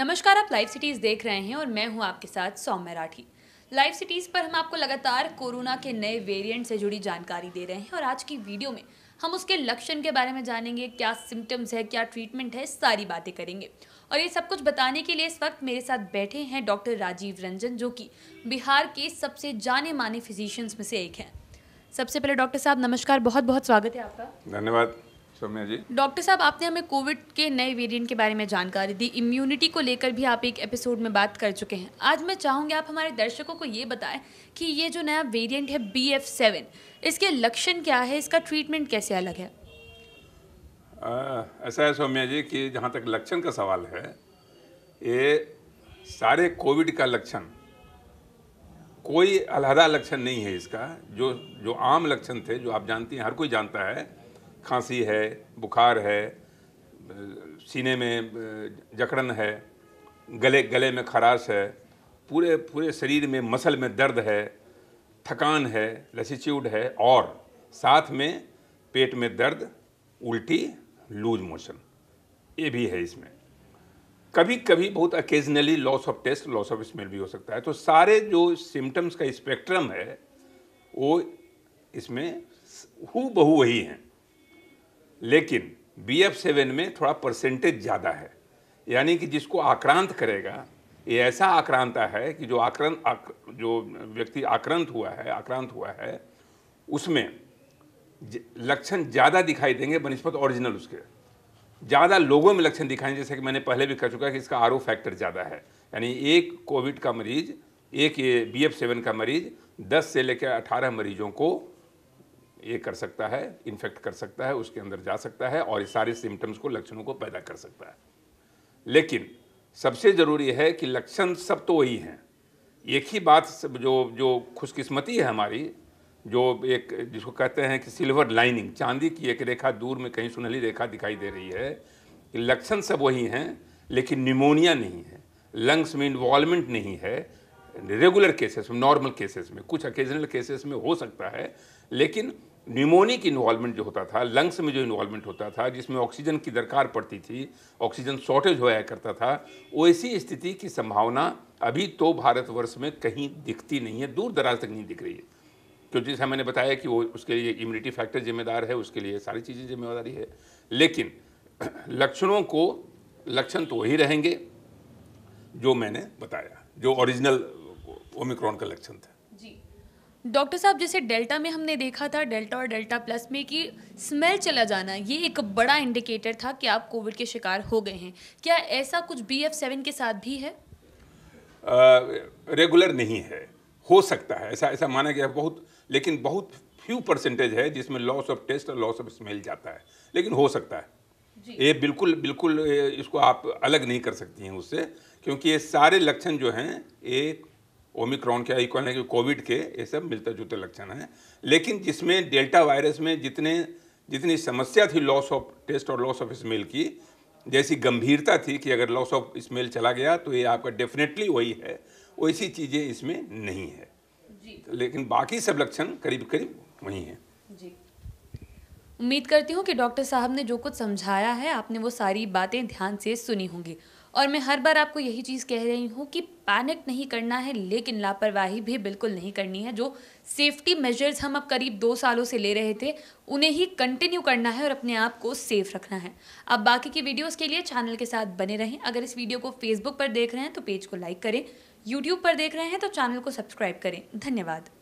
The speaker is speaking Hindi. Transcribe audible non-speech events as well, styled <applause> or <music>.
नमस्कार आप लाइव सिटीज़ देख रहे हैं और मैं हूं आपके साथ सौम्य राठी लाइव सिटीज़ पर हम आपको लगातार कोरोना के नए वेरिएंट से जुड़ी जानकारी दे रहे हैं और आज की वीडियो में हम उसके लक्षण के बारे में जानेंगे क्या सिम्टम्स है क्या ट्रीटमेंट है सारी बातें करेंगे और ये सब कुछ बताने के लिए इस वक्त मेरे साथ बैठे हैं डॉक्टर राजीव रंजन जो कि बिहार के सबसे जाने माने फिजिशियंस में से एक हैं सबसे पहले डॉक्टर साहब नमस्कार बहुत बहुत स्वागत है आपका धन्यवाद सौम्या जी डॉक्टर साहब आपने हमें कोविड के नए वेरिएंट के बारे में जानकारी दी इम्यूनिटी को लेकर भी आप एक एपिसोड में बात कर चुके हैं आज मैं चाहूंगी आप हमारे दर्शकों को ये बताएं कि ये जो नया वेरिएंट है बी एफ सेवन इसके लक्षण क्या है इसका ट्रीटमेंट कैसे अलग है आ, ऐसा है सौम्या जी कि जहाँ तक लक्षण का सवाल है ये सारे कोविड का लक्षण कोई अलहदा लक्षण नहीं है इसका जो जो आम लक्षण थे जो आप जानती हैं हर कोई जानता है खांसी है बुखार है सीने में जकड़न है गले गले में खराश है पूरे पूरे शरीर में मसल में दर्द है थकान है लसीच्यूड है और साथ में पेट में दर्द उल्टी लूज मोशन ये भी है इसमें कभी कभी बहुत occasionally loss of taste loss of smell भी हो सकता है तो सारे जो सिम्टम्स का स्पेक्ट्रम है वो इसमें हु बहु वही हैं लेकिन बी एफ सेवन में थोड़ा परसेंटेज ज़्यादा है यानी कि जिसको आक्रांत करेगा ये ऐसा आक्रांता है कि जो आक्रांत आक, जो व्यक्ति आक्रांत हुआ है आक्रांत हुआ है उसमें लक्षण ज़्यादा दिखाई देंगे बनस्पत ओरिजिनल उसके ज़्यादा लोगों में लक्षण दिखाएं जैसे कि मैंने पहले भी कह चुका है कि इसका आर फैक्टर ज़्यादा है यानी एक कोविड का मरीज एक बी एफ सेवन का मरीज दस से लेकर अठारह मरीजों को ये कर सकता है इन्फेक्ट कर सकता है उसके अंदर जा सकता है और सारे सिम्टम्स को लक्षणों को पैदा कर सकता है लेकिन सबसे ज़रूरी है कि लक्षण सब तो वही हैं एक ही बात जो जो खुशकिस्मती है हमारी जो एक जिसको कहते हैं कि सिल्वर लाइनिंग चांदी की एक रेखा दूर में कहीं सुनहली रेखा दिखाई दे रही है कि लक्षण सब वही हैं लेकिन निमोनिया नहीं है लंग्स में इन्वॉल्वमेंट नहीं है रेगुलर केसेस में नॉर्मल केसेस में कुछ अकेजनल केसेस में हो सकता है लेकिन न्यूमोनिक इन्वॉल्वमेंट जो होता था लंग्स में जो इन्वॉल्वमेंट होता था जिसमें ऑक्सीजन की दरकार पड़ती थी ऑक्सीजन शॉर्टेज होया करता था वैसी स्थिति की संभावना अभी तो भारतवर्ष में कहीं दिखती नहीं है दूर दराज तक नहीं दिख रही है क्योंकि जैसा मैंने बताया कि वो उसके लिए इम्यूनिटी फैक्टर जिम्मेदार है उसके लिए सारी चीज़ें जिम्मेदारी है लेकिन <clears throat> लक्षणों को लक्षण तो वही रहेंगे जो मैंने बताया जो ओरिजिनल ओमिक्रॉन का लक्षण था जी डॉक्टर साहब जैसे डेल्टा में हमने देखा था डेल्टा और डेल्टा प्लस में कि स्मेल चला जाना ये एक बड़ा इंडिकेटर था कि आप कोविड के शिकार हो गए हैं क्या ऐसा कुछ बी एफ सेवन के साथ भी है रेगुलर नहीं है हो सकता है ऐसा ऐसा माना गया बहुत लेकिन बहुत फ्यू परसेंटेज है जिसमें लॉस ऑफ टेस्ट और लॉस ऑफ स्मेल जाता है लेकिन हो सकता है ये बिल्कुल बिल्कुल इसको आप अलग नहीं कर सकती हैं उससे क्योंकि ये सारे लक्षण जो हैं ये ओमिक्रॉन के आईकॉन है कि कोविड के ये सब मिलते जुलते लक्षण हैं लेकिन जिसमें डेल्टा वायरस में जितने जितनी समस्या थी लॉस ऑफ टेस्ट और लॉस ऑफ स्मेल की जैसी गंभीरता थी कि अगर लॉस ऑफ स्मेल चला गया तो ये आपका डेफिनेटली वही है वैसी चीज़ें इसमें नहीं है जी। तो लेकिन बाकी सब लक्षण करीब करीब वही हैं उम्मीद करती हूँ कि डॉक्टर साहब ने जो कुछ समझाया है आपने वो सारी बातें ध्यान से सुनी होंगी और मैं हर बार आपको यही चीज़ कह रही हूँ कि पैनिक नहीं करना है लेकिन लापरवाही भी बिल्कुल नहीं करनी है जो सेफ्टी मेजर्स हम अब करीब दो सालों से ले रहे थे उन्हें ही कंटिन्यू करना है और अपने आप को सेफ रखना है अब बाकी की वीडियोस के लिए चैनल के साथ बने रहें अगर इस वीडियो को फेसबुक पर देख रहे हैं तो पेज को लाइक करें यूट्यूब पर देख रहे हैं तो चैनल को सब्सक्राइब करें धन्यवाद